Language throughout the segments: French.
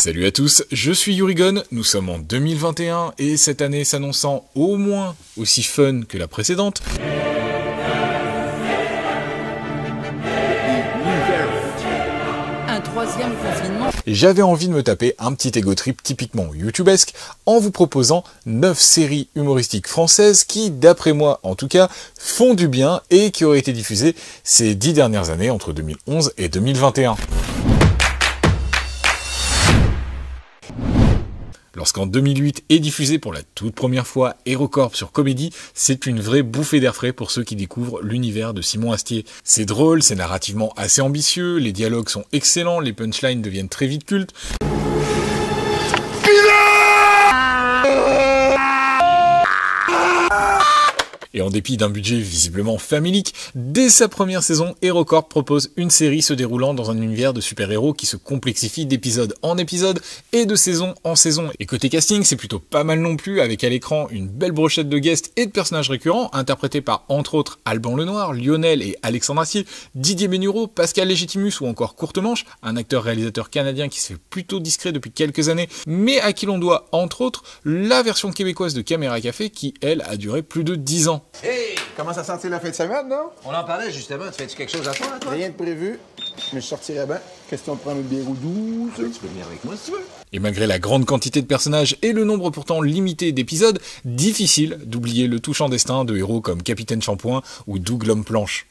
Salut à tous, je suis Yurigon, nous sommes en 2021 et cette année s'annonçant au moins aussi fun que la précédente. Un troisième J'avais envie de me taper un petit ego trip typiquement esque en vous proposant 9 séries humoristiques françaises qui, d'après moi en tout cas, font du bien et qui auraient été diffusées ces 10 dernières années entre 2011 et 2021. Lorsqu'en 2008 est diffusé pour la toute première fois HeroCorp sur Comédie, c'est une vraie bouffée d'air frais pour ceux qui découvrent l'univers de Simon Astier. C'est drôle, c'est narrativement assez ambitieux, les dialogues sont excellents, les punchlines deviennent très vite cultes. Et en dépit d'un budget visiblement familique, dès sa première saison, HeroCorp propose une série se déroulant dans un univers de super-héros qui se complexifie d'épisode en épisode et de saison en saison. Et côté casting, c'est plutôt pas mal non plus, avec à l'écran une belle brochette de guests et de personnages récurrents, interprétés par entre autres Alban Lenoir, Lionel et Alexandre Assier, Didier Bénureau, Pascal Legitimus ou encore Courtemanche, un acteur-réalisateur canadien qui s'est plutôt discret depuis quelques années, mais à qui l'on doit entre autres la version québécoise de Caméra Café qui, elle, a duré plus de 10 ans. Hey! Comment ça sentir la fin de semaine, non? On en parlait justement. Tu fais-tu quelque chose à toi, toi? Rien de prévu, mais je sortirai bien. Question de prendre une bière ou douce. Tu peux venir avec moi si tu veux. Et malgré la grande quantité de personnages et le nombre pourtant limité d'épisodes, difficile d'oublier le touchant destin de héros comme Capitaine Shampoing ou Doug l'homme planche.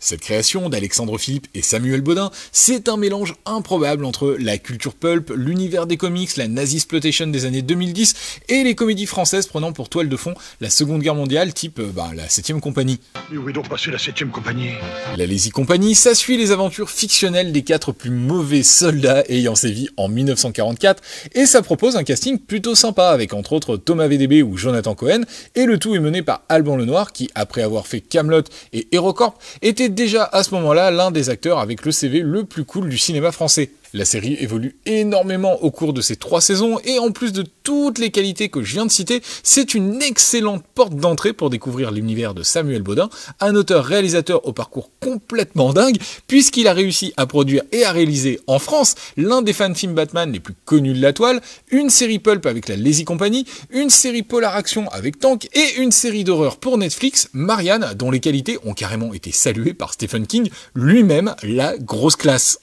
Cette création d'Alexandre Philippe et Samuel Baudin, c'est un mélange improbable entre la culture pulp, l'univers des comics, la nazi exploitation des années 2010 et les comédies françaises prenant pour toile de fond la Seconde Guerre mondiale, type euh, bah, la 7 compagnie. Mais où donc la 7 compagnie La Lazy Compagnie, ça suit les aventures fictionnelles des quatre plus mauvais soldats ayant sévi en 1944 et ça propose un casting plutôt sympa avec entre autres Thomas VDB ou Jonathan Cohen et le tout est mené par Alban Lenoir qui, après avoir fait Camelot et Hérocorp, était déjà à ce moment-là l'un des acteurs avec le CV le plus cool du cinéma français. La série évolue énormément au cours de ces trois saisons et en plus de toutes les qualités que je viens de citer, c'est une excellente porte d'entrée pour découvrir l'univers de Samuel Baudin, un auteur-réalisateur au parcours complètement dingue puisqu'il a réussi à produire et à réaliser en France l'un des fan-films Batman les plus connus de la toile, une série pulp avec la Lazy Company, une série polar action avec Tank et une série d'horreur pour Netflix, Marianne, dont les qualités ont carrément été saluées par Stephen King lui-même, la grosse classe.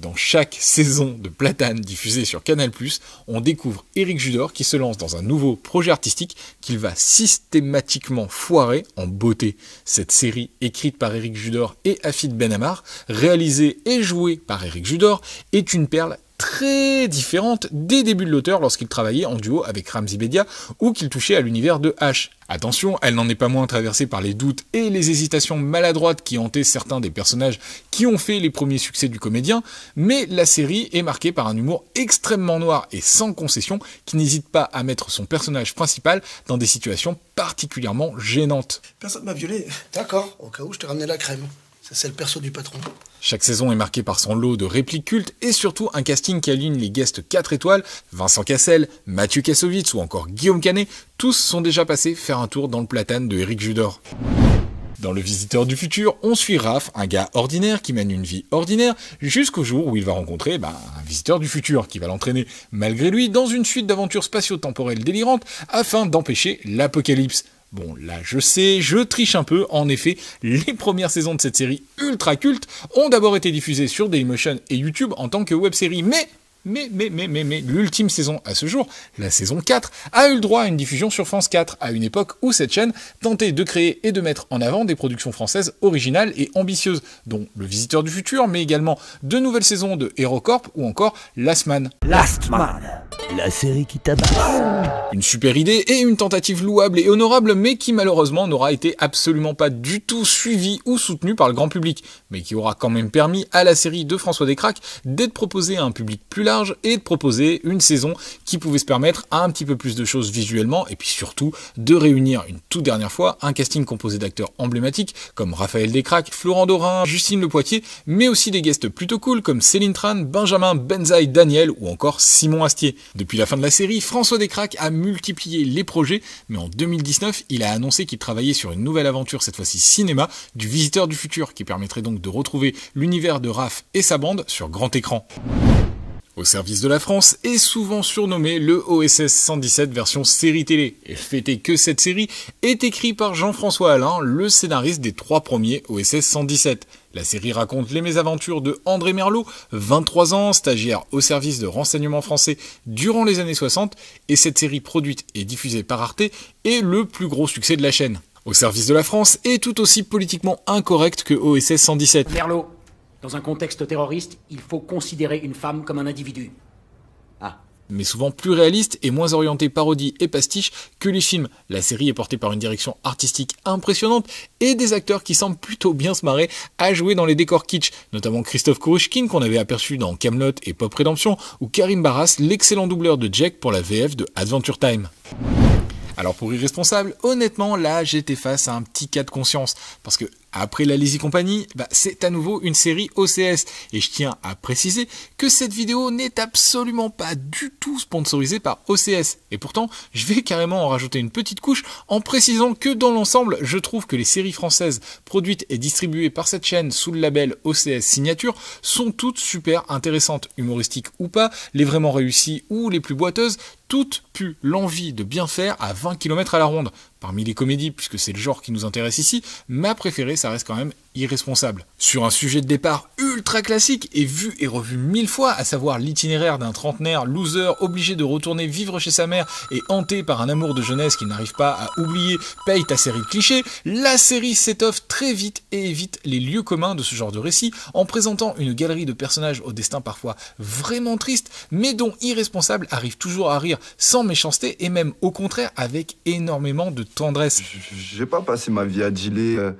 Dans chaque saison de Platane diffusée sur Canal+, on découvre Éric Judor qui se lance dans un nouveau projet artistique qu'il va systématiquement foirer en beauté. Cette série, écrite par Éric Judor et Afid Benhamar, réalisée et jouée par Éric Judor, est une perle très différente des débuts de l'auteur lorsqu'il travaillait en duo avec Ramzi Bedia ou qu'il touchait à l'univers de H. Attention, elle n'en est pas moins traversée par les doutes et les hésitations maladroites qui hantaient certains des personnages qui ont fait les premiers succès du comédien, mais la série est marquée par un humour extrêmement noir et sans concession qui n'hésite pas à mettre son personnage principal dans des situations particulièrement gênantes. Personne m'a violé. D'accord, au cas où je te ramenais la crème. Ça c'est le perso du patron. Chaque saison est marquée par son lot de répliques cultes et surtout un casting qui aligne les guests 4 étoiles, Vincent Cassel, Mathieu Kassovitz ou encore Guillaume Canet, tous sont déjà passés faire un tour dans le platane de Eric Judor. Dans Le Visiteur du Futur, on suit Raph, un gars ordinaire qui mène une vie ordinaire, jusqu'au jour où il va rencontrer ben, un visiteur du futur qui va l'entraîner, malgré lui, dans une suite d'aventures spatio-temporelles délirantes afin d'empêcher l'apocalypse. Bon, là, je sais, je triche un peu. En effet, les premières saisons de cette série ultra culte ont d'abord été diffusées sur Dailymotion et YouTube en tant que web série, mais mais, mais, mais, mais, mais, l'ultime saison à ce jour, la saison 4, a eu le droit à une diffusion sur France 4, à une époque où cette chaîne tentait de créer et de mettre en avant des productions françaises originales et ambitieuses, dont Le Visiteur du Futur, mais également de nouvelles saisons de Hérocorp ou encore Last Man. Last Man, la série qui tabasse. Une super idée et une tentative louable et honorable, mais qui malheureusement n'aura été absolument pas du tout suivie ou soutenue par le grand public, mais qui aura quand même permis à la série de François Descraques d'être proposée à un public plus large et de proposer une saison qui pouvait se permettre un petit peu plus de choses visuellement et puis surtout de réunir une toute dernière fois un casting composé d'acteurs emblématiques comme Raphaël Descraques, Florent Dorin, Justine Le Poitier, mais aussi des guests plutôt cool comme Céline Tran, Benjamin Benzaï, Daniel ou encore Simon Astier. Depuis la fin de la série, François Descraques a multiplié les projets, mais en 2019, il a annoncé qu'il travaillait sur une nouvelle aventure, cette fois-ci cinéma, du Visiteur du Futur, qui permettrait donc de retrouver l'univers de Raph et sa bande sur grand écran. Au service de la France est souvent surnommé le OSS 117 version série télé. Et fait que cette série est écrite par Jean-François Alain, le scénariste des trois premiers OSS 117. La série raconte les mésaventures de André Merlot, 23 ans, stagiaire au service de renseignement français durant les années 60, et cette série produite et diffusée par Arte est le plus gros succès de la chaîne. Au service de la France est tout aussi politiquement incorrect que OSS 117. Merlot, dans un contexte terroriste, il faut considérer une femme comme un individu. Ah. Mais souvent plus réaliste et moins orienté parodie et pastiche que les films. La série est portée par une direction artistique impressionnante et des acteurs qui semblent plutôt bien se marrer à jouer dans les décors kitsch, notamment Christophe Kourouchkin qu'on avait aperçu dans Camelot et Pop Redemption, ou Karim Barras, l'excellent doubleur de Jack pour la VF de Adventure Time. Alors pour irresponsable, honnêtement, là j'étais face à un petit cas de conscience, parce que après la Lazy Company, bah, c'est à nouveau une série OCS. Et je tiens à préciser que cette vidéo n'est absolument pas du tout sponsorisée par OCS. Et pourtant, je vais carrément en rajouter une petite couche en précisant que dans l'ensemble, je trouve que les séries françaises produites et distribuées par cette chaîne sous le label OCS Signature sont toutes super intéressantes, humoristiques ou pas, les vraiment réussies ou les plus boiteuses, toutes pu l'envie de bien faire à 20 km à la ronde. Parmi les comédies, puisque c'est le genre qui nous intéresse ici, ma préférée ça reste quand même irresponsable. Sur un sujet de départ ultra classique et vu et revu mille fois, à savoir l'itinéraire d'un trentenaire loser obligé de retourner vivre chez sa mère et hanté par un amour de jeunesse qu'il n'arrive pas à oublier, paye ta série de clichés, la série s'étoffe très vite et évite les lieux communs de ce genre de récit en présentant une galerie de personnages au destin parfois vraiment triste, mais dont irresponsable arrive toujours à rire sans méchanceté et même au contraire avec énormément de tendresse. J'ai pas passé ma vie à dealer. Euh,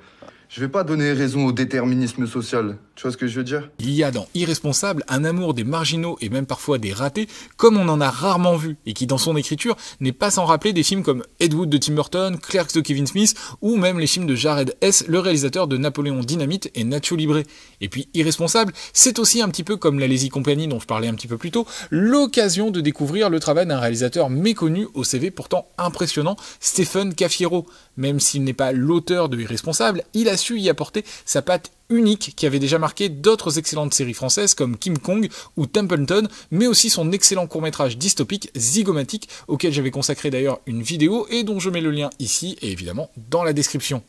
je vais pas donner raison au déterminisme social. Tu vois ce que je veux dire Il y a dans Irresponsable un amour des marginaux et même parfois des ratés, comme on en a rarement vu, et qui dans son écriture n'est pas sans rappeler des films comme Ed Wood de Tim Burton, Clerks de Kevin Smith, ou même les films de Jared S, le réalisateur de Napoléon Dynamite et Nacho Libre. Et puis Irresponsable, c'est aussi un petit peu comme La Lazy Company dont je parlais un petit peu plus tôt, l'occasion de découvrir le travail d'un réalisateur méconnu au CV pourtant impressionnant, Stephen Cafiero. Même s'il n'est pas l'auteur de Irresponsable, il a su y apporter sa patte unique qui avait déjà marqué d'autres excellentes séries françaises comme Kim Kong ou Templeton, mais aussi son excellent court-métrage dystopique zigomatique auquel j'avais consacré d'ailleurs une vidéo et dont je mets le lien ici et évidemment dans la description.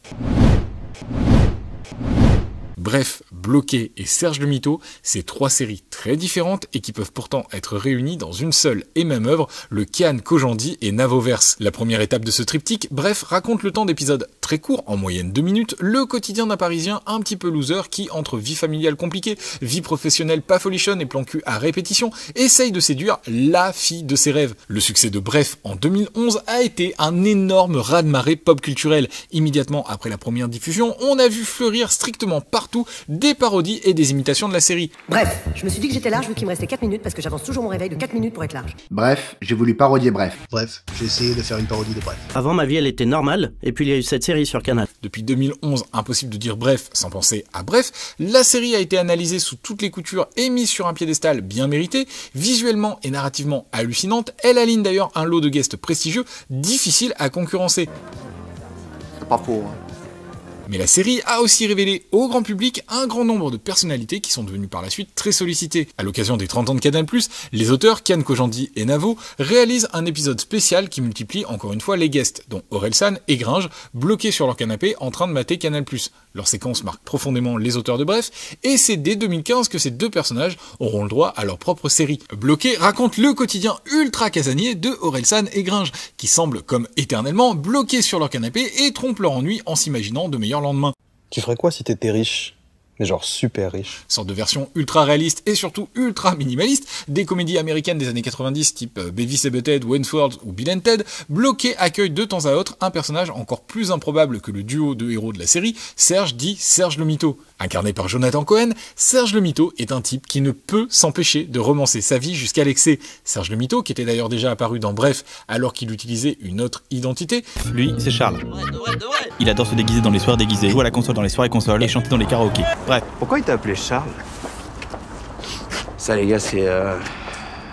Bref, Bloqué et Serge le Mito, c'est trois séries très différentes et qui peuvent pourtant être réunies dans une seule et même œuvre, le Kian Kojandi et Navoverse. La première étape de ce triptyque, bref, raconte le temps d'épisodes très court, en moyenne deux minutes, le quotidien d'un Parisien un petit peu loser qui, entre vie familiale compliquée, vie professionnelle pas folichonne et plan cul à répétition, essaye de séduire la fille de ses rêves. Le succès de Bref en 2011 a été un énorme raz-de-marée pop culturel. Immédiatement après la première diffusion, on a vu fleurir strictement partout des parodies et des imitations de la série. Bref, je me suis dit que j'étais large vu qu'il me restait 4 minutes parce que j'avance toujours mon réveil de 4 minutes pour être large. Bref, j'ai voulu parodier Bref. Bref, j'ai essayé de faire une parodie de Bref. Avant ma vie elle était normale et puis il y a eu cette série sur Canal. Depuis 2011, impossible de dire bref sans penser à bref, la série a été analysée sous toutes les coutures et mise sur un piédestal bien mérité, visuellement et narrativement hallucinante, elle aligne d'ailleurs un lot de guests prestigieux difficile à concurrencer. C'est hein. Mais la série a aussi révélé au grand public un grand nombre de personnalités qui sont devenues par la suite très sollicitées. À l'occasion des 30 ans de Canal+, les auteurs Kian Kojandi et Navo réalisent un épisode spécial qui multiplie encore une fois les guests, dont Orelsan et Gringe, bloqués sur leur canapé en train de mater Canal+. Leur séquence marque profondément les auteurs de Bref, et c'est dès 2015 que ces deux personnages auront le droit à leur propre série. Bloqué raconte le quotidien ultra casanier de Orelsan et Gringe, qui semblent comme éternellement bloqués sur leur canapé et trompent leur ennui en s'imaginant de meilleurs lendemains. Tu ferais quoi si t'étais riche mais genre super riche. Sorte de version ultra réaliste et surtout ultra minimaliste des comédies américaines des années 90 type euh, Beavis et Wayne Ford ou Bill and Ted, Bloqué accueille de temps à autre un personnage encore plus improbable que le duo de héros de la série, Serge dit Serge le Mito. Incarné par Jonathan Cohen, Serge le Mito est un type qui ne peut s'empêcher de romancer sa vie jusqu'à l'excès. Serge le Mito, qui était d'ailleurs déjà apparu dans Bref alors qu'il utilisait une autre identité. Lui, c'est Charles. Il adore se déguiser dans les soirées déguisées, jouer à la console dans les soirées consoles et chanter dans les karaokés. Bref. Pourquoi il t'a appelé Charles Ça, les gars, euh,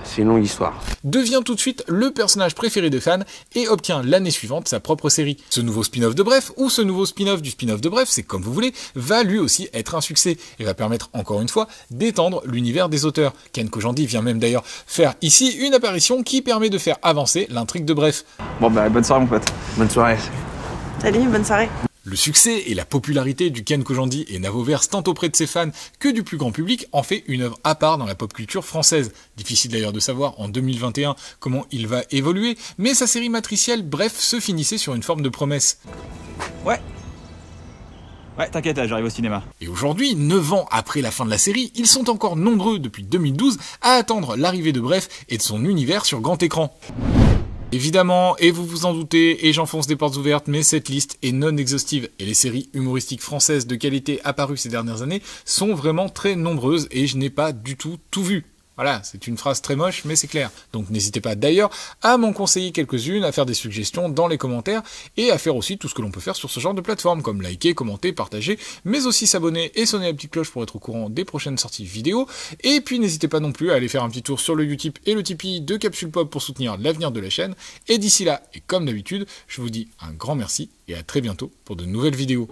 c'est. une longue histoire. Devient tout de suite le personnage préféré des fans et obtient l'année suivante sa propre série. Ce nouveau spin-off de Bref, ou ce nouveau spin-off du spin-off de Bref, c'est comme vous voulez, va lui aussi être un succès et va permettre encore une fois d'étendre l'univers des auteurs. Ken Kojandi vient même d'ailleurs faire ici une apparition qui permet de faire avancer l'intrigue de Bref. Bon bah bonne soirée mon pote. Bonne soirée. Salut, bonne soirée. Le succès et la popularité du Ken Kojandi et navoverse tant auprès de ses fans que du plus grand public en fait une œuvre à part dans la pop culture française. Difficile d'ailleurs de savoir en 2021 comment il va évoluer, mais sa série matricielle, bref, se finissait sur une forme de promesse. Ouais, Ouais, t'inquiète, j'arrive au cinéma. Et aujourd'hui, 9 ans après la fin de la série, ils sont encore nombreux depuis 2012 à attendre l'arrivée de Bref et de son univers sur grand écran. Évidemment, et vous vous en doutez, et j'enfonce des portes ouvertes, mais cette liste est non exhaustive et les séries humoristiques françaises de qualité apparues ces dernières années sont vraiment très nombreuses et je n'ai pas du tout tout vu. Voilà, c'est une phrase très moche, mais c'est clair. Donc n'hésitez pas d'ailleurs à m'en conseiller quelques-unes, à faire des suggestions dans les commentaires et à faire aussi tout ce que l'on peut faire sur ce genre de plateforme, comme liker, commenter, partager, mais aussi s'abonner et sonner la petite cloche pour être au courant des prochaines sorties vidéo. Et puis n'hésitez pas non plus à aller faire un petit tour sur le Utip et le Tipeee de Capsule Pop pour soutenir l'avenir de la chaîne. Et d'ici là, et comme d'habitude, je vous dis un grand merci et à très bientôt pour de nouvelles vidéos.